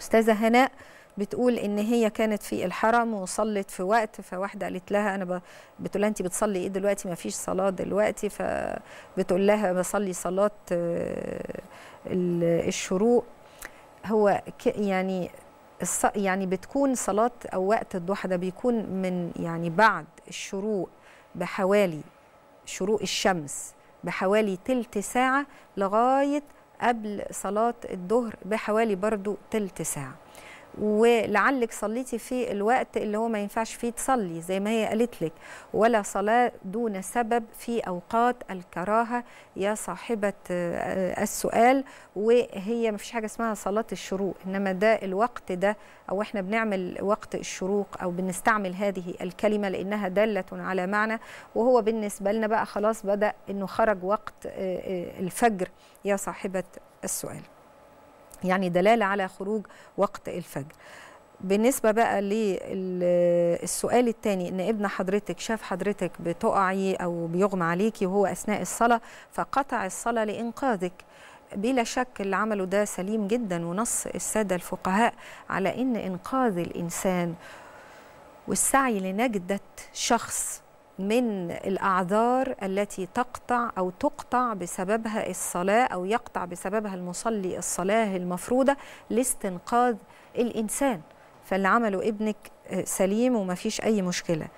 أستاذة هناء بتقول ان هي كانت في الحرم وصلت في وقت فواحده قالت لها انا ب... بتقول لها انت بتصلي ايه دلوقتي ما فيش صلاه دلوقتي فبتقول لها بصلي صلاه الشروق هو ك... يعني الص... يعني بتكون صلاه او وقت الضحى ده بيكون من يعني بعد الشروق بحوالي شروق الشمس بحوالي تلت ساعه لغايه قبل صلاة الظهر بحوالي برضو تلت ساعة ولعلك صليتي في الوقت اللي هو ما ينفعش فيه تصلي زي ما هي قالت لك ولا صلاة دون سبب في أوقات الكراهة يا صاحبة آه، السؤال وهي ما فيش حاجة اسمها صلاة الشروق إنما ده الوقت ده أو إحنا بنعمل وقت الشروق أو بنستعمل هذه الكلمة لأنها دالة على معنى وهو بالنسبة لنا بقى خلاص بدأ إنه خرج وقت آه، آه، الفجر يا صاحبة السؤال يعني دلالة على خروج وقت الفجر بالنسبة بقى للسؤال الثاني ان ابن حضرتك شاف حضرتك بتقعي او بيغمى عليكي وهو اثناء الصلاة فقطع الصلاة لانقاذك بلا شك اللي عمله ده سليم جدا ونص السادة الفقهاء على ان انقاذ الانسان والسعي لنجدة شخص من الأعذار التي تقطع أو تقطع بسببها الصلاة أو يقطع بسببها المصلي الصلاة المفروضة لاستنقاذ الإنسان فاللي عمله ابنك آه، سليم وما فيش أي مشكلة